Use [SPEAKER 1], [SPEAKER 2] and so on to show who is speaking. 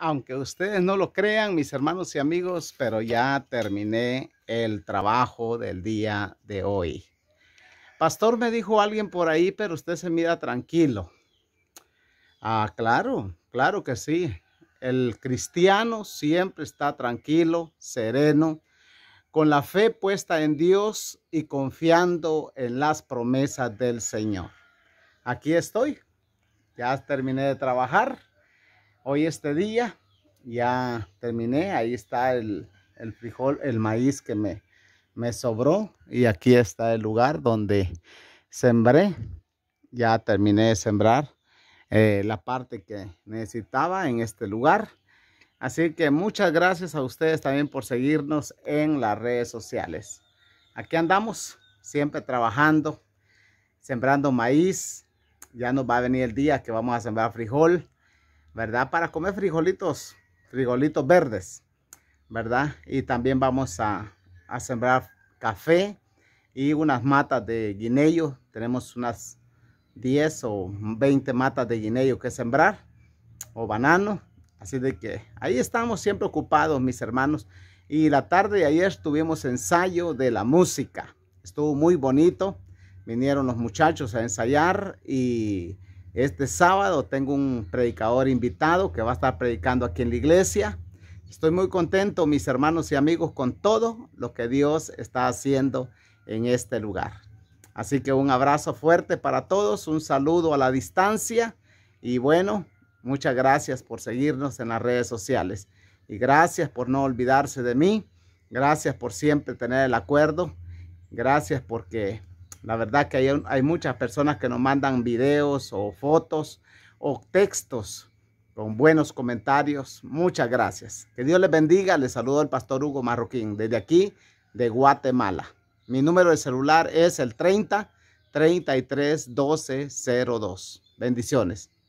[SPEAKER 1] aunque ustedes no lo crean, mis hermanos y amigos, pero ya terminé el trabajo del día de hoy. Pastor, me dijo alguien por ahí, pero usted se mira tranquilo. Ah, claro, claro que sí. El cristiano siempre está tranquilo, sereno, con la fe puesta en Dios y confiando en las promesas del Señor. Aquí estoy. Ya terminé de trabajar hoy este día ya terminé. Ahí está el, frijol, el maíz que me, me sobró. Y aquí está el lugar donde sembré. Ya terminé de sembrar eh, la parte que necesitaba en este lugar. Así que muchas gracias a ustedes también por seguirnos en las redes sociales. Aquí andamos, siempre trabajando, sembrando maíz. Ya nos va a venir el día que vamos a sembrar frijol. ¿verdad? Para comer frijolitos, frijolitos verdes, ¿verdad? Y también vamos a, sembrar café y unas matas de guineo. Tenemos unas 10 o 20 matas de guineo que sembrar o banano. Así de que ahí estamos siempre ocupados, mis hermanos. Y la tarde de ayer tuvimos ensayo de la música. Estuvo muy bonito. Vinieron los muchachos a ensayar y este sábado tengo un predicador invitado que va a estar predicando aquí en la iglesia. Estoy muy contento, mis hermanos y amigos, con todo lo que Dios está haciendo en este lugar. Así que un abrazo fuerte para todos, un saludo a la distancia y bueno, muchas gracias por seguirnos en las redes sociales y gracias por no olvidarse de mí, gracias por siempre tener el acuerdo, gracias porque la verdad que hay, muchas personas que nos mandan videos o fotos o textos con buenos comentarios. Muchas gracias. Que Dios les bendiga. Les saludo al pastor Hugo Marroquín desde aquí de Guatemala. Mi número de celular es el 30 33 12 02. Bendiciones.